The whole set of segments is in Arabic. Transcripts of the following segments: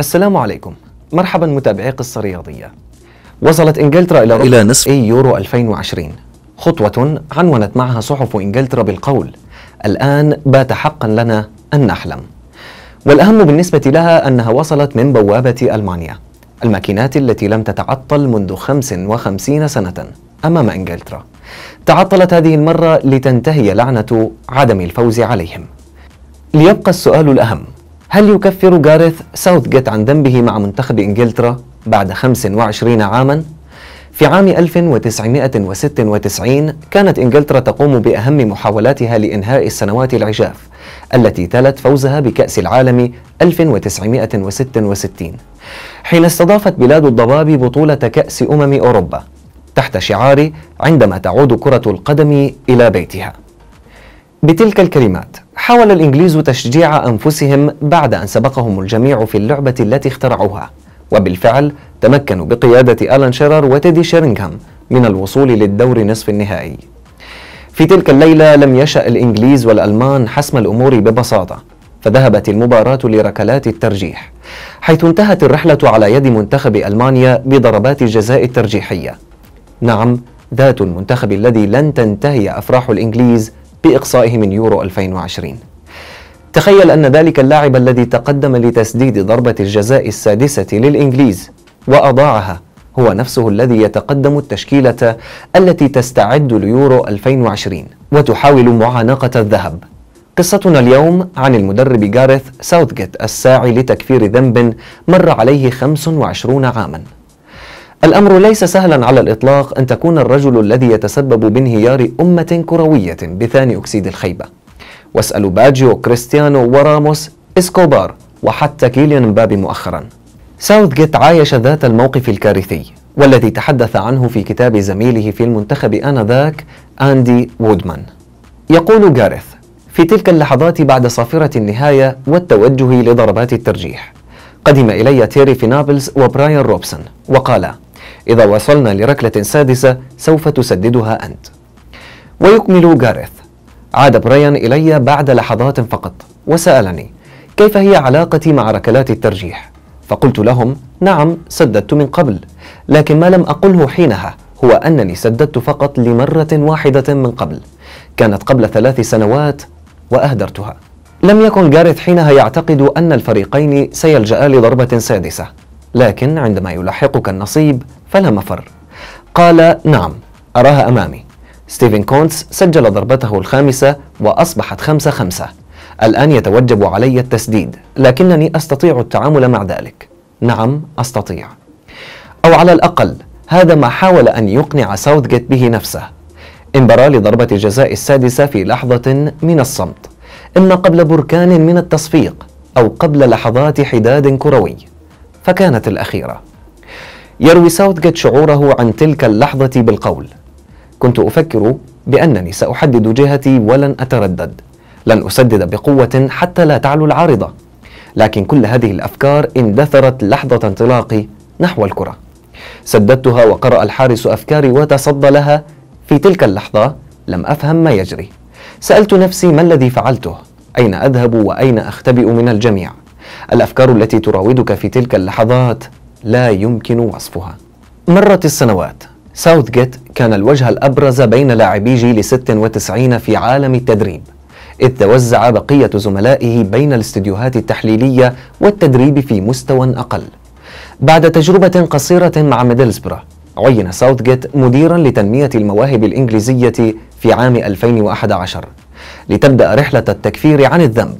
السلام عليكم مرحبا متابعي قصة رياضية وصلت إنجلترا إلى, إلى نصف يورو 2020 خطوة عنونت معها صحف إنجلترا بالقول الآن بات حقا لنا أن نحلم والأهم بالنسبة لها أنها وصلت من بوابة ألمانيا الماكينات التي لم تتعطل منذ 55 سنة أمام إنجلترا تعطلت هذه المرة لتنتهي لعنة عدم الفوز عليهم ليبقى السؤال الأهم هل يكفر جاريث ساوثجيت عن ذنبه مع منتخب انجلترا بعد 25 عاما؟ في عام 1996 كانت انجلترا تقوم باهم محاولاتها لانهاء السنوات العجاف التي تلت فوزها بكأس العالم 1966 حين استضافت بلاد الضباب بطولة كأس أمم أوروبا تحت شعار عندما تعود كرة القدم إلى بيتها بتلك الكلمات حاول الإنجليز تشجيع أنفسهم بعد أن سبقهم الجميع في اللعبة التي اخترعوها وبالفعل تمكنوا بقيادة ألان شيرر وتيدي شيرينغهام من الوصول للدور نصف النهائي في تلك الليلة لم يشأ الإنجليز والألمان حسم الأمور ببساطة فذهبت المباراة لركلات الترجيح حيث انتهت الرحلة على يد منتخب ألمانيا بضربات الجزاء الترجيحية نعم ذات المنتخب الذي لن تنتهي أفراح الإنجليز بإقصائه من يورو 2020 تخيل أن ذلك اللاعب الذي تقدم لتسديد ضربة الجزاء السادسة للإنجليز وأضاعها هو نفسه الذي يتقدم التشكيلة التي تستعد ليورو 2020 وتحاول معانقة الذهب قصتنا اليوم عن المدرب جاريث ساوثجيت الساعي لتكفير ذنب مر عليه 25 عاماً الأمر ليس سهلا على الإطلاق أن تكون الرجل الذي يتسبب بانهيار أمة كروية بثاني أكسيد الخيبة واسألوا باجيو كريستيانو وراموس إسكوبار وحتى كيليان مبابي مؤخرا ساوث جيت عايش ذات الموقف الكارثي والذي تحدث عنه في كتاب زميله في المنتخب آنذاك أندي وودمان يقول جارث في تلك اللحظات بعد صافرة النهاية والتوجه لضربات الترجيح قدم إلي تيري فينابلز وبراين روبسون وقال إذا وصلنا لركلة سادسة سوف تسددها أنت ويكمل جاريث عاد برايان إلي بعد لحظات فقط وسألني كيف هي علاقتي مع ركلات الترجيح فقلت لهم نعم سددت من قبل لكن ما لم أقله حينها هو أنني سددت فقط لمرة واحدة من قبل كانت قبل ثلاث سنوات وأهدرتها لم يكن جاريث حينها يعتقد أن الفريقين سيلجأ لضربة سادسة لكن عندما يلاحقك النصيب فلا مفر قال نعم أراها أمامي ستيفن كونتس سجل ضربته الخامسة وأصبحت خمسة خمسة الآن يتوجب علي التسديد لكنني أستطيع التعامل مع ذلك نعم أستطيع أو على الأقل هذا ما حاول أن يقنع ساوثجيت به نفسه انبرى لضربة جزاء السادسة في لحظة من الصمت إما قبل بركان من التصفيق أو قبل لحظات حداد كروي فكانت الأخيرة يروي ساوثجيت شعوره عن تلك اللحظة بالقول كنت أفكر بأنني سأحدد جهتي ولن أتردد لن أسدد بقوة حتى لا تعلو العارضة لكن كل هذه الأفكار اندثرت لحظة انطلاقي نحو الكرة سددتها وقرأ الحارس أفكاري وتصدى لها في تلك اللحظة لم أفهم ما يجري سألت نفسي ما الذي فعلته أين أذهب وأين أختبئ من الجميع الأفكار التي تراودك في تلك اللحظات لا يمكن وصفها مرت السنوات ساوثجيت كان الوجه الأبرز بين لاعبي جيل 96 في عالم التدريب إذ توزع بقية زملائه بين الاستديوهات التحليلية والتدريب في مستوى أقل بعد تجربة قصيرة مع ميدلسبرا عين ساوثجيت مديرا لتنمية المواهب الإنجليزية في عام 2011 لتبدأ رحلة التكفير عن الذنب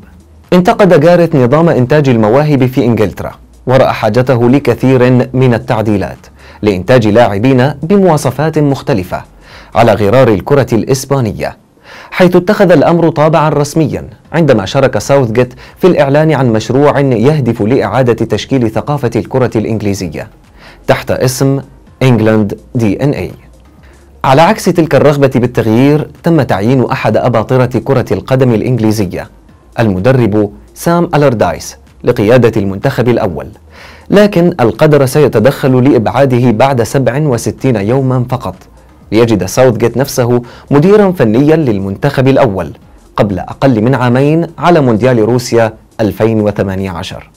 انتقد جارت نظام إنتاج المواهب في إنجلترا ورأى حاجته لكثير من التعديلات لإنتاج لاعبين بمواصفات مختلفة على غرار الكرة الإسبانية حيث اتخذ الأمر طابعا رسميا عندما شارك ساوثجيت في الإعلان عن مشروع يهدف لإعادة تشكيل ثقافة الكرة الإنجليزية تحت اسم إنجلاند دي إن إي على عكس تلك الرغبة بالتغيير تم تعيين أحد أباطرة كرة القدم الإنجليزية المدرب سام ألردايس لقيادة المنتخب الأول لكن القدر سيتدخل لإبعاده بعد 67 يوما فقط ليجد ساوثجيت نفسه مديرا فنيا للمنتخب الأول قبل أقل من عامين على مونديال روسيا 2018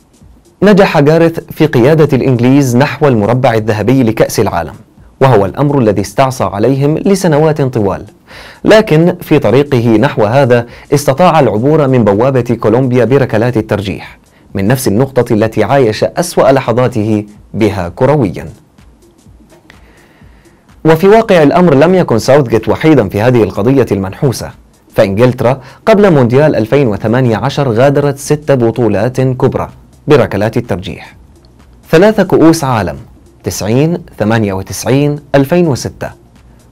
نجح جارث في قيادة الإنجليز نحو المربع الذهبي لكأس العالم وهو الأمر الذي استعصى عليهم لسنوات طوال لكن في طريقه نحو هذا استطاع العبور من بوابة كولومبيا بركلات الترجيح من نفس النقطة التي عايش أسوأ لحظاته بها كرويا وفي واقع الأمر لم يكن ساوثجيت وحيدا في هذه القضية المنحوسة فإنجلترا قبل مونديال 2018 غادرت ست بطولات كبرى بركلات الترجيح ثلاثة كؤوس عالم 90 98 2006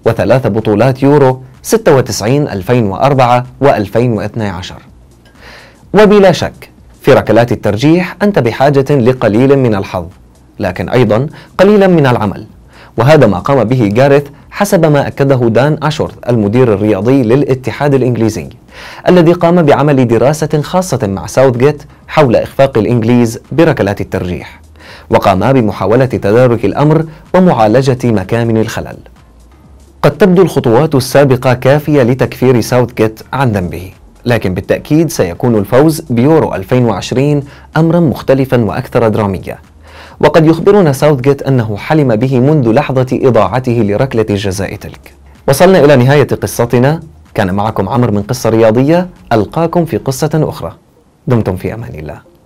وثلاث بطولات يورو 96 2004 و2012 وبلا شك في ركلات الترجيح أنت بحاجة لقليل من الحظ لكن أيضا قليلا من العمل وهذا ما قام به جاريث حسب ما أكده دان أشورث المدير الرياضي للاتحاد الإنجليزي الذي قام بعمل دراسة خاصة مع ساوث جيت حول إخفاق الإنجليز بركلات الترجيح وقاما بمحاولة تدارك الأمر ومعالجة مكامن الخلل قد تبدو الخطوات السابقة كافية لتكفير ساوث جيت عن ذنبه لكن بالتأكيد سيكون الفوز بيورو 2020 أمرا مختلفا وأكثر درامية وقد يخبرنا ساوثجيت أنه حلم به منذ لحظة إضاعته لركلة الجزاء تلك وصلنا إلى نهاية قصتنا كان معكم عمر من قصة رياضية ألقاكم في قصة أخرى دمتم في أمان الله